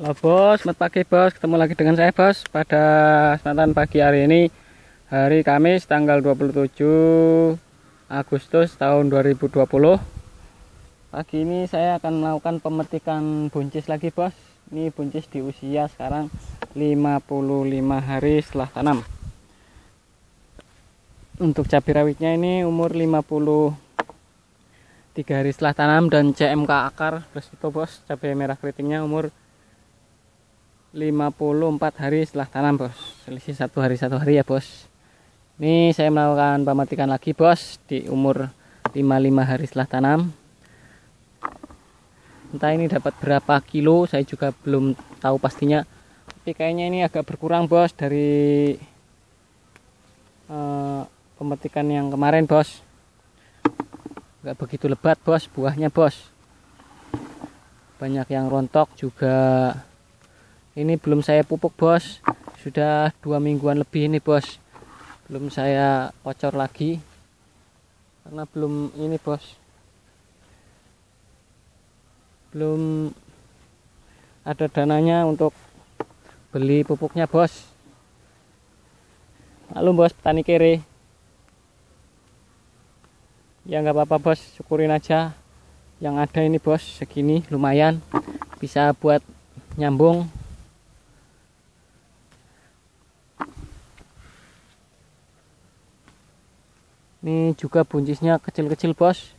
Halo bos, selamat pagi bos. Ketemu lagi dengan saya bos pada kesempatan pagi hari ini hari Kamis tanggal 27 Agustus tahun 2020. Pagi ini saya akan melakukan pemetikan buncis lagi bos. Ini buncis di usia sekarang 55 hari setelah tanam. Untuk cabai rawitnya ini umur 53 hari setelah tanam dan CMK akar plus itu bos cabai merah keritingnya umur 54 hari setelah tanam bos selisih satu hari satu hari ya bos ini saya melakukan pematikan lagi bos di umur 55 hari setelah tanam entah ini dapat berapa kilo saya juga belum tahu pastinya tapi kayaknya ini agak berkurang bos dari uh, pemetikan yang kemarin bos nggak begitu lebat bos buahnya bos banyak yang rontok juga ini belum saya pupuk bos sudah dua mingguan lebih ini bos belum saya kocor lagi karena belum ini bos belum ada dananya untuk beli pupuknya bos Lalu bos petani kere ya nggak apa-apa bos syukurin aja yang ada ini bos segini lumayan bisa buat nyambung ini juga buncisnya kecil-kecil bos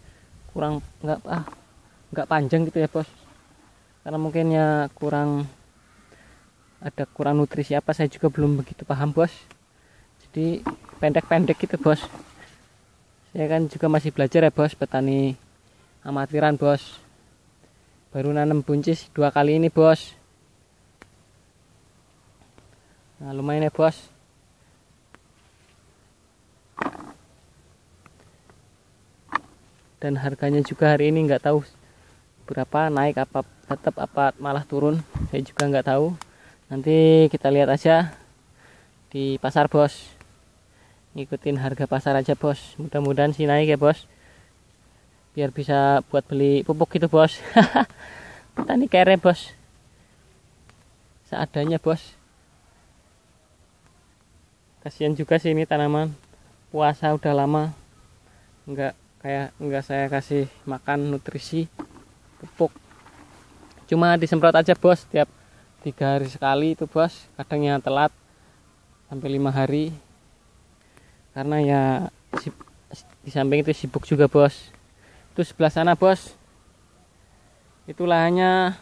kurang nggak ah nggak panjang gitu ya bos karena mungkin ya kurang ada kurang nutrisi apa saya juga belum begitu paham bos jadi pendek-pendek gitu bos saya kan juga masih belajar ya bos petani amatiran bos baru nanam buncis dua kali ini bos nah lumayan ya bos dan harganya juga hari ini nggak tahu berapa naik apa tetap apa malah turun saya juga nggak tahu nanti kita lihat aja di pasar bos ngikutin harga pasar aja bos mudah-mudahan sih naik ya bos biar bisa buat beli pupuk gitu bos kita nih kere bos seadanya bos kasihan juga sih ini tanaman puasa udah lama nggak kayak enggak saya kasih makan nutrisi pupuk cuma disemprot aja bos tiap tiga hari sekali itu bos kadangnya telat sampai lima hari karena ya di samping itu sibuk juga bos itu sebelah sana bos itu lahannya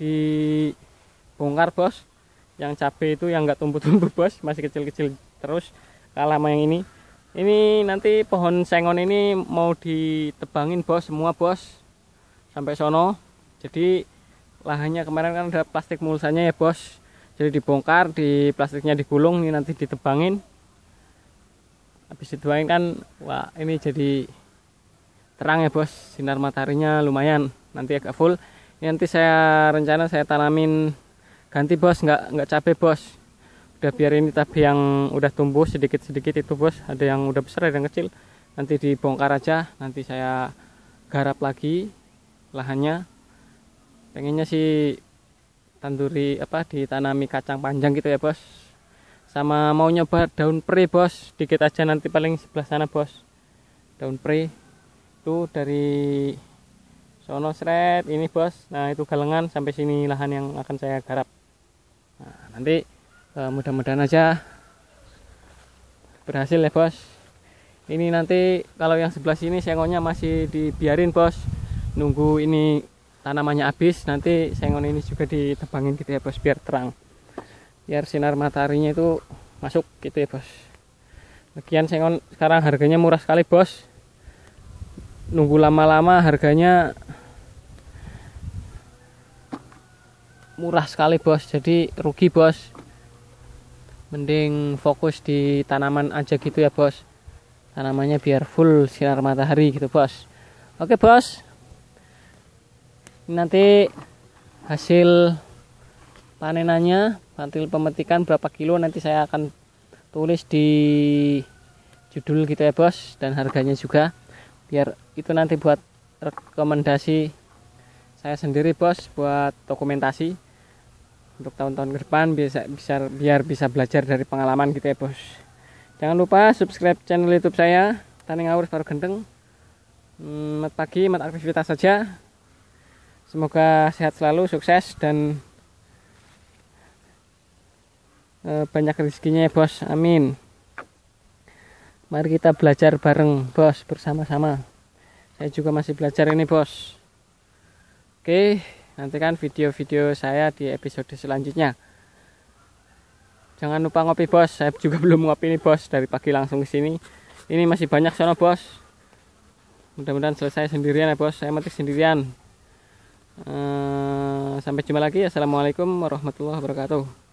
dibongkar bos yang cabai itu yang enggak tumbuh-tumbuh bos masih kecil-kecil terus kalau sama yang ini ini nanti pohon sengon ini mau ditebangin bos, semua bos. Sampai sono. Jadi lahannya kemarin kan ada plastik mulsanya ya bos. Jadi dibongkar, di plastiknya digulung, ini nanti ditebangin. Habis dituangin kan, wah ini jadi terang ya bos. Sinar mataharinya lumayan, nanti agak full. Ini nanti saya rencana saya tanamin ganti bos, nggak nggak cabai bos udah biarin tapi yang udah tumbuh sedikit-sedikit itu bos ada yang udah besar ada yang kecil nanti dibongkar aja nanti saya garap lagi lahannya pengennya sih tanduri apa ditanami kacang panjang gitu ya bos sama mau nyoba daun pre bos dikit aja nanti paling sebelah sana bos daun pre itu dari sono shred ini bos nah itu galengan sampai sini lahan yang akan saya garap nah, nanti Eh, mudah-mudahan aja berhasil ya bos ini nanti kalau yang sebelah sini sengonnya masih dibiarin bos nunggu ini tanamannya habis nanti sengon ini juga ditebangin gitu ya bos biar terang biar sinar mataharinya itu masuk gitu ya bos bagian sengon sekarang harganya murah sekali bos Nunggu lama-lama harganya Murah sekali bos Jadi rugi bos mending fokus di tanaman aja gitu ya bos tanamannya biar full sinar matahari gitu bos oke bos ini nanti hasil panenannya hasil pemetikan berapa kilo nanti saya akan tulis di judul gitu ya bos dan harganya juga biar itu nanti buat rekomendasi saya sendiri bos buat dokumentasi untuk tahun-tahun ke depan bisa bisa biar bisa belajar dari pengalaman gitu ya bos jangan lupa subscribe channel youtube saya Tani Ngawur Separuh Gendeng hmm, mat pagi mat aktivitas saja semoga sehat selalu sukses dan eh, banyak rezekinya ya bos amin mari kita belajar bareng bos bersama-sama saya juga masih belajar ini bos oke okay. Nantikan video-video saya di episode selanjutnya. Jangan lupa ngopi bos, saya juga belum ngopi nih bos dari pagi langsung ke sini. Ini masih banyak sono bos. Mudah-mudahan selesai sendirian ya bos, saya mati sendirian. Eh, sampai jumpa lagi, assalamualaikum warahmatullahi wabarakatuh.